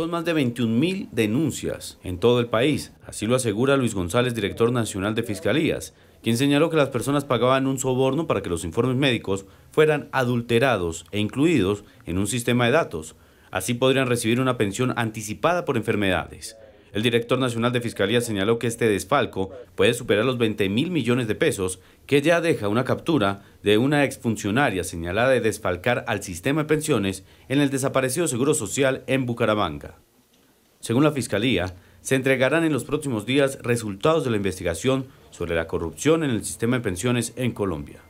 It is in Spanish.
Son más de 21.000 denuncias en todo el país, así lo asegura Luis González, director nacional de Fiscalías, quien señaló que las personas pagaban un soborno para que los informes médicos fueran adulterados e incluidos en un sistema de datos. Así podrían recibir una pensión anticipada por enfermedades. El director nacional de Fiscalías señaló que este desfalco puede superar los 20 mil millones de pesos, que ya deja una captura de una exfuncionaria señalada de desfalcar al sistema de pensiones en el desaparecido Seguro Social en Bucaramanga. Según la Fiscalía, se entregarán en los próximos días resultados de la investigación sobre la corrupción en el sistema de pensiones en Colombia.